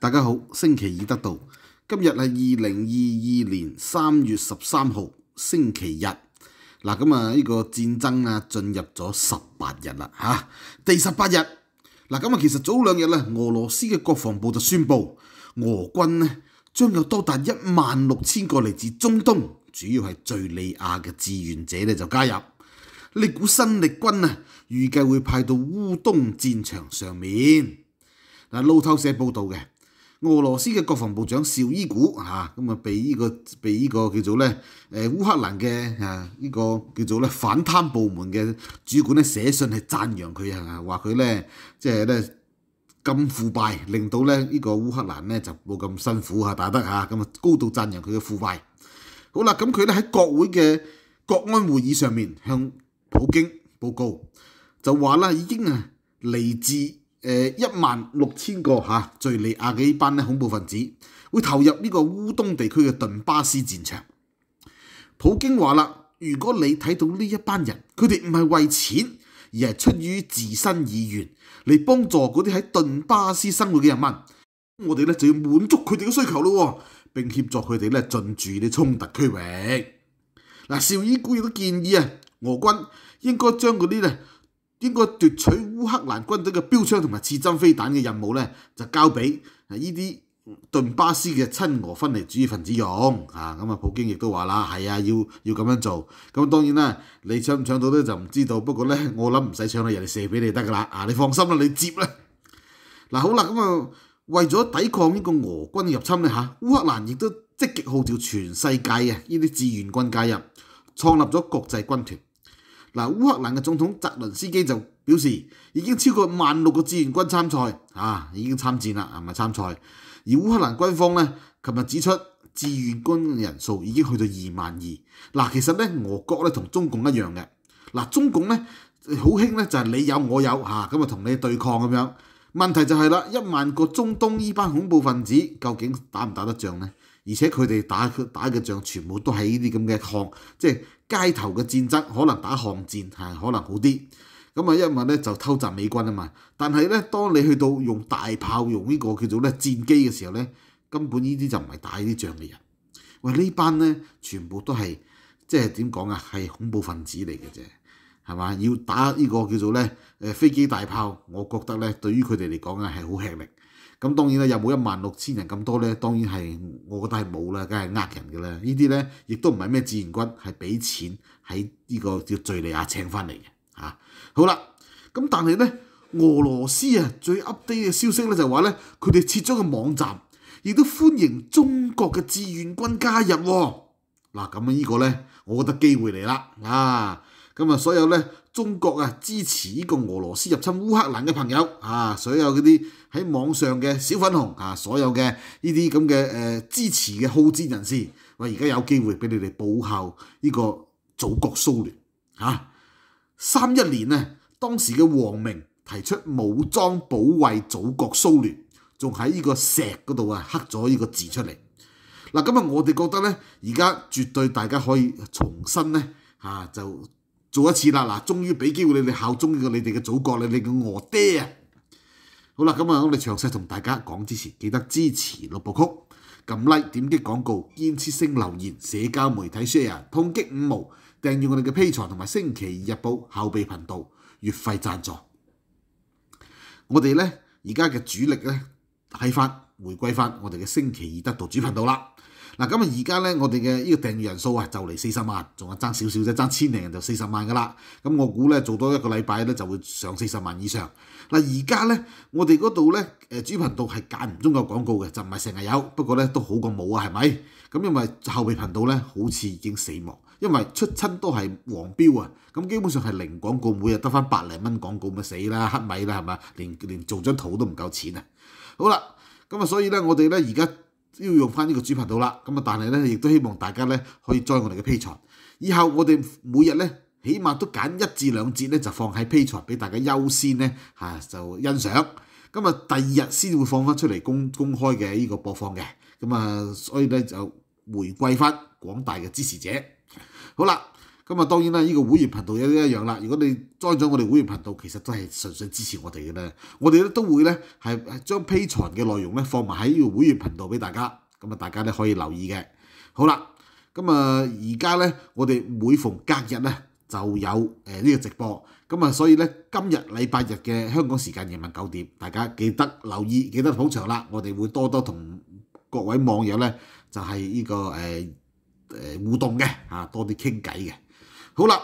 大家好，星期二得到，今日系二零二二年三月十三号星期日，嗱咁啊呢个战争啊进入咗十八日啦吓，第十八日，嗱咁啊其实早两日咧俄罗斯嘅国防部就宣布，俄军咧将有多达一万六千个嚟自中东，主要系叙利亚嘅志愿者咧就加入，呢股新力军啊预计会派到乌东战场上面，嗱路透社报道嘅。俄羅斯嘅國防部長邵伊古嚇咁啊，被呢個被呢個叫做咧，誒烏克蘭嘅啊呢個叫做咧反貪部門嘅主管咧寫信係讚揚佢啊，話佢咧即係咧咁腐敗，令到咧呢個烏克蘭咧就冇咁辛苦嚇，大得嚇咁啊，高度讚揚佢嘅腐敗。好啦，咁佢咧喺國會嘅國安會議上面向普京報告，就話啦已經啊嚟自誒一萬六千個嚇敍利亞幾班咧恐怖分子會投入呢個烏東地區嘅頓巴斯戰場。普京話啦：，如果你睇到呢一班人，佢哋唔係為錢，而係出於自身意願嚟幫助嗰啲喺頓巴斯生活嘅人民，我哋咧就要滿足佢哋嘅需求咯，並協助佢哋咧進駐啲衝突區域。嗱，少爾古亦都建議啊，俄軍應該將嗰啲咧。應該奪取烏克蘭軍隊嘅標槍同埋刺針飛彈嘅任務咧，就交俾啊啲頓巴斯嘅親俄分裂主義分子用。啊，咁啊，普京亦都話啦，係啊，要要咁樣做。咁當然啦，你搶唔搶到咧就唔知道。不過咧，我諗唔使搶啦，人哋射俾你得㗎啦。啊，你放心啦，你接啦。嗱，好啦，咁啊，為咗抵抗呢個俄軍入侵咧吓，烏克蘭亦都積極號召全世界啊呢啲志願軍加入，創立咗國際軍團。嗱，烏克蘭嘅總統澤倫斯基就表示，已經超過萬六個志願軍參賽，啊，已經參戰啦，唔係參賽。而烏克蘭軍方咧，琴日指出，志願軍人數已經去到二萬二。嗱，其實咧，俄國咧同中共一樣嘅。嗱，中共咧好興咧就係你有我有，嚇，咁啊同你對抗咁樣。問題就係啦，一萬個中東呢班恐怖分子究竟打唔打得仗咧？而且佢哋打打嘅仗，全部都係呢啲咁嘅巷，即係街頭嘅戰爭，可能打巷戰係可能好啲。咁啊，因為咧就偷襲美軍啊嘛。但係咧，當你去到用大炮、用呢個叫做咧戰機嘅時候咧，根本呢啲就唔係打呢啲仗嘅人。喂，呢班咧全部都係即係點講啊？係恐怖分子嚟嘅啫。係嘛？要打呢個叫做咧誒飛機大炮，我覺得咧對於佢哋嚟講啊係好吃力。咁當然咧有冇一萬六千人咁多咧，當然係我覺得係冇啦，梗係呃人嘅啦。呢啲咧亦都唔係咩志願軍，係俾錢喺呢個叫敍利亞請翻嚟嘅嚇。好啦，咁但係咧俄羅斯啊最 update 嘅消息咧就話咧佢哋設咗個網站，亦都歡迎中國嘅志願軍加入嗱。咁啊呢個咧我覺得機會嚟啦啊！咁啊！所有咧，中國啊，支持呢個俄羅斯入侵烏克蘭嘅朋友啊，所有嗰啲喺網上嘅小粉紅啊，所有嘅呢啲咁嘅誒支持嘅好戰人士，喂，而家有機會俾你哋報效呢個祖國蘇聯嚇。三一年呢，當時嘅王明提出武裝保衛祖國蘇聯，仲喺呢個石嗰度啊刻咗呢個字出嚟。嗱，咁啊，我哋覺得咧，而家絕對大家可以重新咧啊！就。做一次啦，嗱，終於俾機會你哋效忠個你哋嘅祖國，你你嘅我爹啊！好啦，咁啊，我哋詳細同大家講之前，記得支持六部曲，撳 Like，點擊廣告，堅持性留言，社交媒體 share，痛擊五毛，訂住我哋嘅披財同埋星期二報後備頻道月費贊助。我哋咧而家嘅主力咧喺翻，回歸翻我哋嘅星期二得到主頻道啦。嗱，咁啊，而家咧，我哋嘅呢個訂閱人數啊，就嚟四十萬，仲係爭少少啫，爭千零人就四十萬噶啦。咁我估咧，做多一個禮拜咧，就會上四十萬以上。嗱，而家咧，我哋嗰度咧，誒主頻道係間唔中有廣告嘅，就唔係成日有，不過咧都好過冇啊，係咪？咁因為後邊頻道咧，好似已經死亡，因為出親都係黃標啊，咁基本上係零廣告，每日得翻百零蚊廣告，咪死啦，黑米啦，係咪？連連做張圖都唔夠錢啊！好啦，咁啊，所以咧，我哋咧而家。要用翻呢個主頻道啦，咁啊，但係咧，亦都希望大家咧可以 join 我哋嘅 p a 以後我哋每日咧起碼都揀一至兩節咧就放喺 p a t 俾大家優先咧嚇就欣賞，咁啊第二日先會放翻出嚟公公開嘅呢個播放嘅，咁啊所以咧就回饋翻廣大嘅支持者。好啦。咁啊，當然啦，依個會員頻道都一樣啦。如果你栽咗我哋會員頻道，其實都係純粹支持我哋嘅咧。我哋咧都會咧係係將披財嘅內容咧放埋喺呢個會員頻道俾大家。咁啊，大家咧可以留意嘅。好啦，咁啊，而家咧我哋每逢隔日咧就有誒呢個直播。咁啊，所以咧今日禮拜日嘅香港時間夜晚九點，大家記得留意，記得捧場啦。我哋會多多同各位網友咧就係呢個誒誒互動嘅嚇，多啲傾偈嘅。好啦，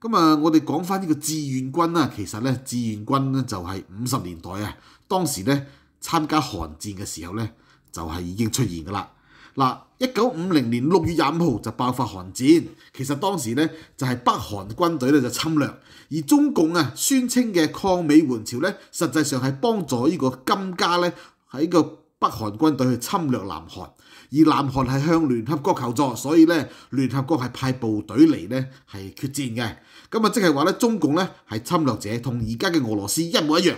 咁啊，我哋講翻呢個志願軍啦。其實咧，志願軍咧就係五十年代啊，當時咧參加韓戰嘅時候咧，就係已經出現噶啦。嗱，一九五零年六月廿五號就爆發韓戰。其實當時咧就係北韓軍隊咧就侵略，而中共啊宣稱嘅抗美援朝咧，實際上係幫助呢個金家咧喺個。北韓軍隊去侵略南韓，而南韓係向聯合國求助，所以咧聯合國係派部隊嚟咧係決戰嘅。咁啊即係話咧中共咧係侵略者，同而家嘅俄羅斯一模一樣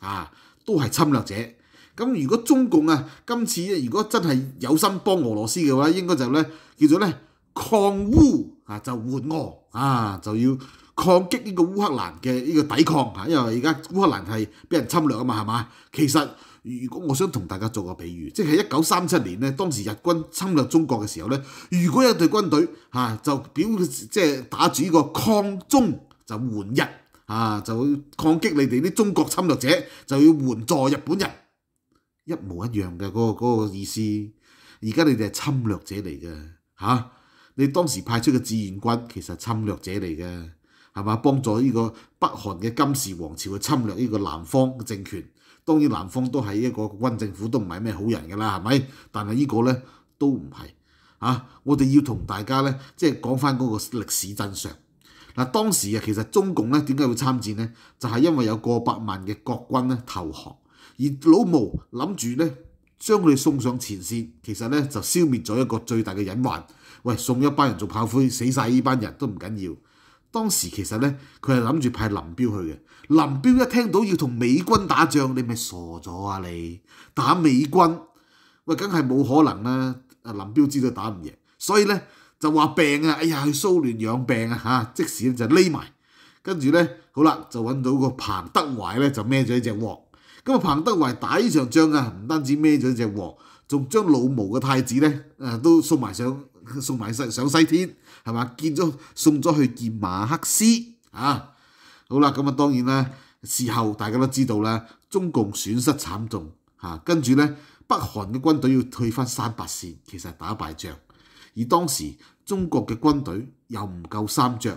啊，都係侵略者。咁如果中共啊今次如果真係有心幫俄羅斯嘅話，應該就咧叫做咧抗烏啊，就援俄啊，就要抗击呢個烏克蘭嘅呢個抵抗因為而家烏克蘭係俾人侵略啊嘛，係嘛？其實。如果我想同大家做個比喻，即係一九三七年咧，當時日軍侵略中國嘅時候咧，如果有隊軍隊嚇就表即係打住呢個抗中就援日啊，就抗擊你哋啲中國侵略者，就要援助日本人，一模一樣嘅嗰個個意思。而家你哋係侵略者嚟嘅嚇，你當時派出嘅志願軍其實侵略者嚟嘅，係嘛？幫助呢個北韓嘅金氏王朝去侵略呢個南方嘅政權。當然南方都係一個軍政府，都唔係咩好人噶啦，係咪？但係呢個咧都唔係啊！我哋要同大家咧即係講翻嗰個歷史真相。嗱，當時啊，其實中共咧點解會參戰咧？就係因為有過百萬嘅國軍咧投降，而老毛諗住咧將佢哋送上前線，其實咧就消滅咗一個最大嘅隱患。喂，送一班人做炮灰，死曬呢班人都唔緊要。當時其實咧，佢係諗住派林彪去嘅。林彪一聽到要同美軍打仗，你咪傻咗啊你！打美軍，喂，梗係冇可能啦。啊，林彪知道打唔贏，所以咧就話病啊，哎呀，去蘇聯養病啊嚇，即使就匿埋。跟住咧，好啦，就揾到個彭德懷咧，就孭咗一隻鑊。咁啊，彭德懷打呢場仗啊，唔單止孭咗一隻鑊，仲將老毛嘅太子咧，都送埋上。送埋西上西天，係嘛？見咗送咗去見馬克思啊！好啦，咁啊當然啦，事後大家都知道啦，中共損失慘重嚇。跟住咧，北韓嘅軍隊要退翻三八線，其實打敗仗。而當時中國嘅軍隊又唔夠衫著，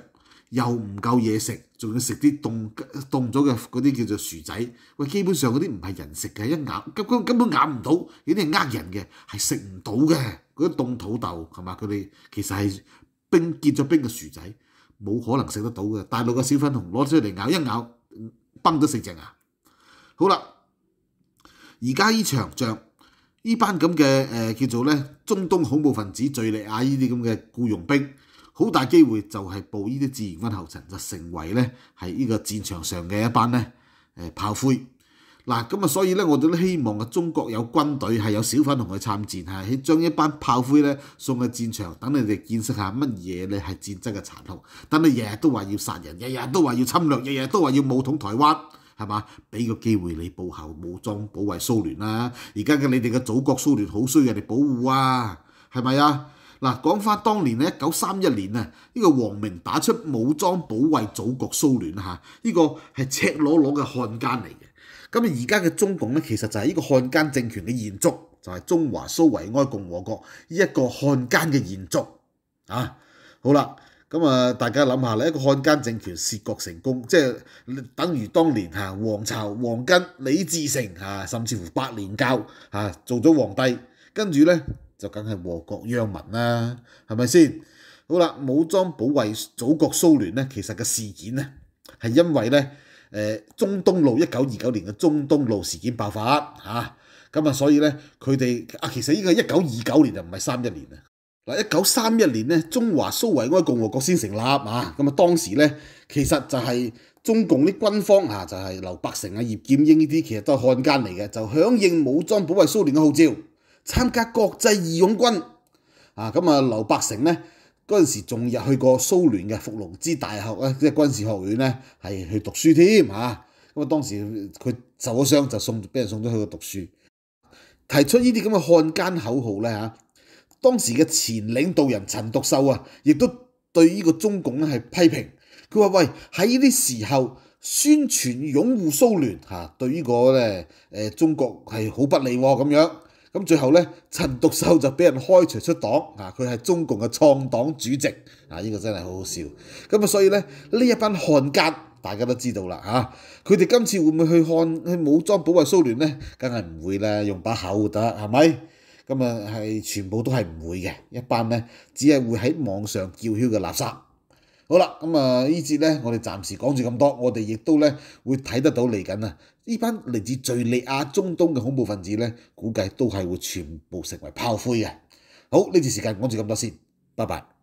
又唔夠嘢食，仲要食啲凍凍咗嘅嗰啲叫做薯仔。喂，基本上嗰啲唔係人食嘅，一咬根根根本咬唔到，有啲係呃人嘅，係食唔到嘅。嗰啲凍土豆係嘛？佢哋其實係冰結咗冰嘅薯仔，冇可能食得到嘅。大陸嘅小粉紅攞出嚟咬一咬，崩咗四隻牙。好啦，而家依場仗，依班咁嘅誒叫做咧中東恐怖分子敍利亞依啲咁嘅僱傭兵，好大機會就係步依啲自然軍後塵，就成為咧係依個戰場上嘅一班咧誒炮灰。嗱咁啊，所以咧，我哋都希望啊，中國有軍隊係有小粉同佢參戰嚇，去將一班炮灰咧送去戰場，等你哋見識下乜嘢咧係戰爭嘅殘酷。等你日日都話要殺人，日日都話要侵略，日日都話要武統台灣，係嘛？俾個機會你部效武裝保衞蘇聯啦，而家嘅你哋嘅祖國蘇聯好需要人哋保護啊，係咪啊？嗱，講翻當年咧，一九三一年啊，呢個王明打出武裝保衞祖國蘇聯嚇，呢個係赤裸裸嘅漢奸嚟嘅。咁而家嘅中共咧，其實就係呢個漢奸政權嘅延續，就係中華蘇維埃共和國呢一個漢奸嘅延續啊！好啦，咁啊，大家諗下啦，一個漢奸政權竊國成功，即係等於當年嚇皇朝黃巾李自成嚇，甚至乎百年教嚇做咗皇帝，跟住咧就梗係禍國殃民啦，係咪先？好啦，武裝保衛祖國蘇聯咧，其實嘅事件咧係因為咧。誒中東路一九二九年嘅中東路事件爆發嚇，咁啊所以咧佢哋啊其實依個一九二九年就唔係三一年啊。嗱一九三一年咧，中華蘇維埃共和國先成立啊，咁啊當時咧其實就係中共啲軍方啊，就係劉伯承啊、葉劍英呢啲，其實都係漢奸嚟嘅，就響應武裝保衛蘇聯嘅號召，參加國際義勇軍啊，咁啊劉伯承咧。嗰陣時仲入去過蘇聯嘅伏龍芝大學咧，即係軍事學院咧，係去讀書添嚇。咁啊，當時佢受咗傷，就送俾人送咗去度讀書。提出呢啲咁嘅漢奸口號咧嚇，當時嘅前領導人陳獨秀啊，亦都對呢個中共咧係批評。佢話喂，喺呢啲時候宣傳擁護蘇聯嚇，對呢個咧誒中國係好不利咁樣。咁最後咧，陳獨秀就俾人開除出黨啊！佢係中共嘅創黨主席啊！呢個真係好好笑。咁啊，所以咧呢一班漢奸，大家都知道啦嚇。佢哋今次會唔會去漢去武裝保衞蘇聯咧？梗係唔會啦，用把口得係咪？咁啊，係全部都係唔會嘅一班咧，只係會喺網上叫囂嘅垃圾。好啦，咁啊呢節呢，我哋暫時講住咁多，我哋亦都呢會睇得到嚟緊啊！呢班嚟自敘利亞、中東嘅恐怖分子呢，估計都係會全部成為炮灰嘅。好，呢段時間講住咁多先，拜拜。